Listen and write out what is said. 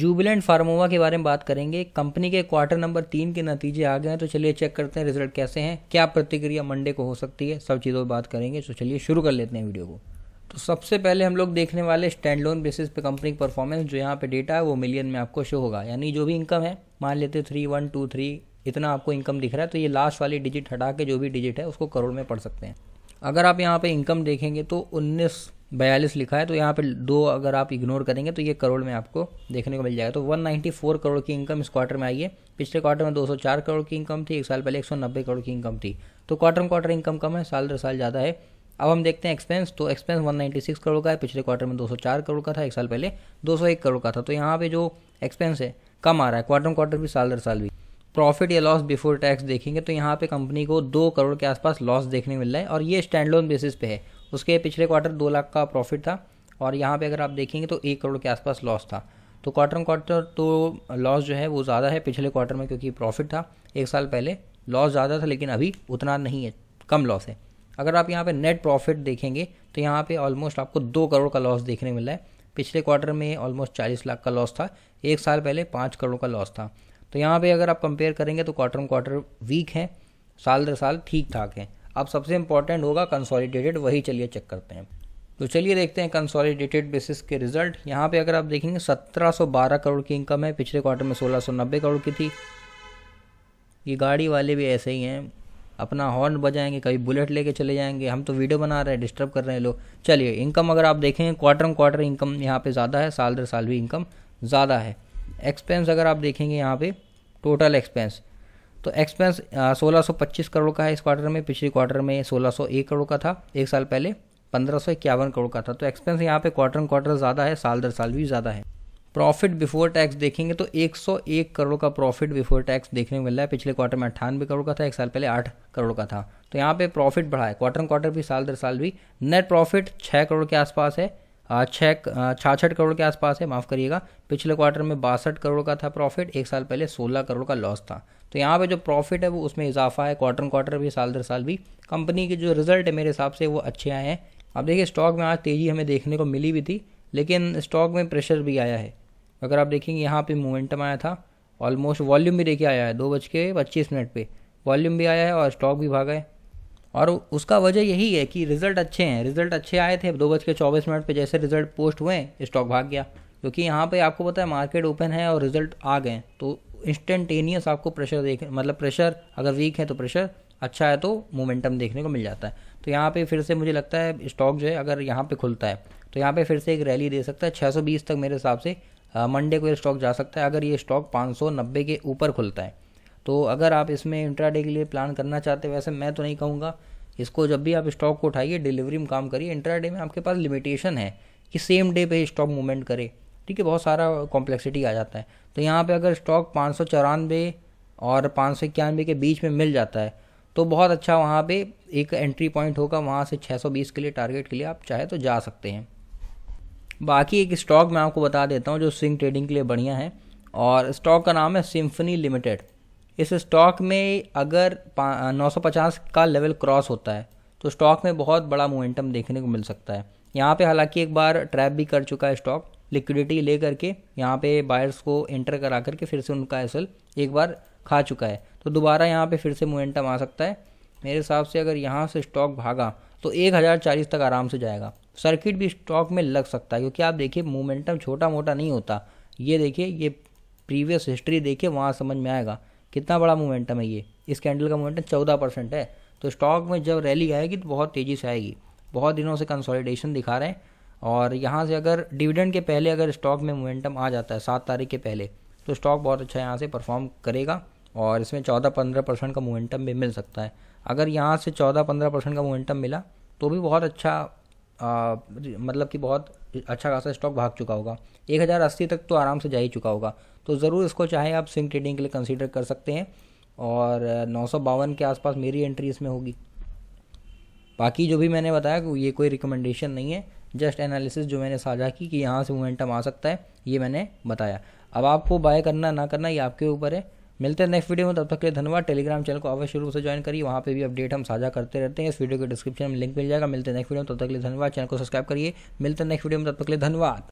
जूबिलेंट फार्मोवा के बारे में बात करेंगे कंपनी के क्वार्टर नंबर तीन के नतीजे आ गए हैं तो चलिए चेक करते हैं रिजल्ट कैसे हैं क्या प्रतिक्रिया मंडे को हो सकती है सब चीज़ों पर बात करेंगे तो चलिए शुरू कर लेते हैं वीडियो को तो सबसे पहले हम लोग देखने वाले स्टैंड लोन बेसिस पे कंपनी की परफॉर्मेंस जो यहाँ पे डेटा है वो मिलियन में आपको शो होगा यानी जो भी इनकम है मान लेते थ्री वन टू थ्री इतना आपको इनकम दिख रहा है तो ये लास्ट वाली डिजिट हटा के जो भी डिजिट है उसको करोड़ में पड़ सकते हैं अगर आप यहाँ पे इनकम देखेंगे तो उन्नीस बयालीस लिखा है तो यहाँ पे दो अगर आप इग्नोर करेंगे तो ये करोड़ में आपको देखने को मिल जाएगा तो 194 करोड़ की इनकम इस क्वार्टर में आई है पिछले क्वार्टर में 204 करोड़ की इनकम थी एक साल पहले 190 करोड़ की इनकम थी तो क्वार्टर में क्वार्टर इनकम कम है साल दर साल ज़्यादा है अब हम देखते हैं एक्सपेंस तो एक्सपेंस वन करोड़ का है पिछले क्वार्टर में दो करोड़ का था एक साल पहले दो करोड़ का था तो यहाँ पर जो एक्सपेंस है कम आ रहा है क्वार्टर क्वार्टर भी साल दर साल भी प्रॉफिट या लॉस बिफोर टैक्स देखेंगे तो यहाँ पे कंपनी को दो करोड़ के आसपास लॉस देखने मिल रहा है और ये स्टैंड लोन बेसिस पे है उसके पिछले क्वार्टर दो लाख का प्रॉफिट था और यहाँ पे अगर आप देखेंगे तो एक करोड़ के आसपास लॉस था तो क्वार्टर ऑन क्वार्टर तो लॉस जो है वो ज़्यादा है पिछले क्वार्टर में क्योंकि प्रॉफिट था एक साल पहले लॉस ज़्यादा था लेकिन अभी उतना नहीं है कम लॉस है अगर आप यहाँ पर नेट प्रॉफिट देखेंगे तो यहाँ पर ऑलमोस्ट आपको दो करोड़ का लॉस देखने मिल रहा है पिछले क्वार्टर में ऑलमोस्ट चालीस लाख का लॉस था एक साल पहले पाँच करोड़ का लॉस था तो यहाँ पे अगर आप कंपेयर करेंगे तो क्वार्टर क्वार्टर वीक हैं साल दर साल ठीक ठाक हैं अब सबसे इम्पॉर्टेंट होगा कंसोलिडेटेड वही चलिए चेक करते हैं तो चलिए देखते हैं कंसोलिडेटेड बेसिस के रिजल्ट यहाँ पे अगर आप देखेंगे 1712 करोड़ की इनकम है पिछले क्वार्टर में सोलह करोड़ की थी ये गाड़ी वाले भी ऐसे ही हैं अपना हॉर्न बजाएंगे कभी बुलेट लेके चले जाएंगे हम तो वीडियो बना रहे हैं डिस्टर्ब कर रहे हैं लोग चलिए इनकम अगर आप देखें क्वार्टर क्वार्टर इनकम यहाँ पे ज़्यादा है साल दर साल भी इनकम ज़्यादा है एक्सपेंस अगर आप देखेंगे यहाँ पे टोटल एक्सपेंस तो एक्सपेंस सोलह सौ पच्चीस करोड़ का है इस क्वार्टर में पिछले क्वार्टर में सोलह सौ एक करोड़ का था एक साल पहले पंद्रह सौ इक्यावन करोड़ का था तो एक्सपेंस यहाँ पे क्वार्टर क्वार्टर ज़्यादा है साल दर साल भी ज़्यादा है प्रॉफिट बिफोर टैक्स देखेंगे तो 101 करोड़ का प्रॉफिट बिफोर टैक्स देखने को मिल रहा है पिछले क्वार्टर में अट्ठानवे करोड़ का था एक साल पहले आठ करोड़ का था तो यहाँ पे प्रॉफिट बढ़ा है क्वार्टर क्वार्टर भी साल दर साल भी नेट प्रॉफिट छः करोड़ के आसपास है छः छाछठ करोड़ के आसपास है माफ़ करिएगा पिछले क्वार्टर में बासठ करोड़ का था प्रॉफिट एक साल पहले सोलह करोड़ का लॉस था तो यहाँ पे जो प्रॉफिट है वो उसमें इजाफा है क्वार्टर क्वार्टर भी साल दर साल भी कंपनी के जो रिजल्ट है मेरे हिसाब से वो अच्छे आए हैं अब देखिए स्टॉक में आज तेज़ी हमें देखने को मिली भी थी लेकिन स्टॉक में प्रेशर भी आया है अगर आप देखेंगे यहाँ पर मोमेंटम आया था ऑलमोस्ट वॉल्यूम भी देखिए आया है दो बज के पच्चीस मिनट पर वॉल्यूम भी आया है और स्टॉक भी भागा है और उसका वजह यही है कि रिजल्ट अच्छे हैं रिजल्ट अच्छे आए थे दो बज के चौबीस मिनट पर जैसे रिजल्ट पोस्ट हुए स्टॉक भाग गया क्योंकि यहाँ पे आपको पता है मार्केट ओपन है और रिजल्ट आ गए तो इंस्टेंटेनियस आपको प्रेशर देख मतलब प्रेशर अगर वीक है तो प्रेशर अच्छा है तो मोमेंटम देखने को मिल जाता है तो यहाँ पे फिर से मुझे लगता है स्टॉक जो है अगर यहाँ पे खुलता है तो यहाँ पे फिर से एक रैली दे सकता है 620 तक मेरे हिसाब से मंडे को ये स्टॉक जा सकता है अगर ये स्टॉक 590 के ऊपर खुलता है तो अगर आप इसमें इंट्राडे के लिए प्लान करना चाहते वैसे मैं तो नहीं कहूँगा इसको जब भी आप स्टॉक को उठाइए डिलीवरी में काम करिए इंट्राडे में आपके पास लिमिटेशन है कि सेम डे पे स्टॉक मूवमेंट करे ठीक है बहुत सारा कॉम्प्लेक्सिटी आ जाता है तो यहाँ पे अगर स्टॉक पाँच और पाँच के बीच में मिल जाता है तो बहुत अच्छा वहाँ पे एक एंट्री पॉइंट होगा वहाँ से 620 के लिए टारगेट के लिए आप चाहे तो जा सकते हैं बाकी एक स्टॉक मैं आपको बता देता हूँ जो स्विंग ट्रेडिंग के लिए बढ़िया है और स्टॉक का नाम है सिम्फनी लिमिटेड इस स्टॉक में अगर 950 का लेवल क्रॉस होता है तो स्टॉक में बहुत बड़ा मोमेंटम देखने को मिल सकता है यहाँ पे हालांकि एक बार ट्रैप भी कर चुका है स्टॉक लिक्विडिटी ले करके यहाँ पे बायर्स को एंटर करा करके फिर से उनका एसल एक बार खा चुका है तो दोबारा यहाँ पे फिर से मोमेंटम आ सकता है मेरे हिसाब से अगर यहाँ से स्टॉक भागा तो एक हज़ार चालीस तक आराम से जाएगा सर्किट भी स्टॉक में लग सकता है क्योंकि आप देखिए मोमेंटम छोटा मोटा नहीं होता ये देखिए ये प्रीवियस हिस्ट्री देखिए वहाँ समझ में आएगा कितना बड़ा मोमेंटम है ये इस कैंडल का मोमेंटम चौदह परसेंट है तो स्टॉक में जब रैली आएगी तो बहुत तेज़ी से आएगी बहुत दिनों से कंसोलिडेशन दिखा रहे हैं और यहाँ से अगर डिविडेंड के पहले अगर स्टॉक में मोमेंटम आ जाता है सात तारीख के पहले तो स्टॉक बहुत अच्छा यहाँ से परफॉर्म करेगा और इसमें चौदह पंद्रह परसेंट का मोमेंटम भी मिल सकता है अगर यहाँ से चौदह पंद्रह परसेंट का मोमेंटम मिला तो भी बहुत अच्छा आ, मतलब कि बहुत अच्छा खासा स्टॉक भाग चुका होगा एक हज़ार अस्सी तक तो आराम से जा ही चुका होगा तो ज़रूर इसको चाहे आप स्विंग ट्रेडिंग के लिए कंसिडर कर सकते हैं और नौ सौ बावन के आसपास मेरी एंट्री इसमें होगी बाकी जो भी मैंने बताया ये कोई रिकमेंडेशन नहीं है जस्ट एनालिसिस जो मैंने साझा की कि यहाँ से मोमेंटम आ सकता है ये मैंने बताया अब आपको बाय करना ना करना ये आपके ऊपर है मिलते हैं नेक्स्ट वीडियो में तब तक के लिए धन्यवाद टेलीग्राम चैनल को अवश्य रूप से ज्वाइन करिए वहाँ पे भी अपडेट हम साझा करते रहते हैं इस वीडियो के डिस्क्रिप्शन में लिंक मिल जाएगा मिलते हैं नेक्स्ट वीडियो में तब तक के लिए धन्यवाद चैनल को सब्सक्राइब करिए मिलते हैं नेक्स्ट वीडियो में तब तक के लिए धन्यवाद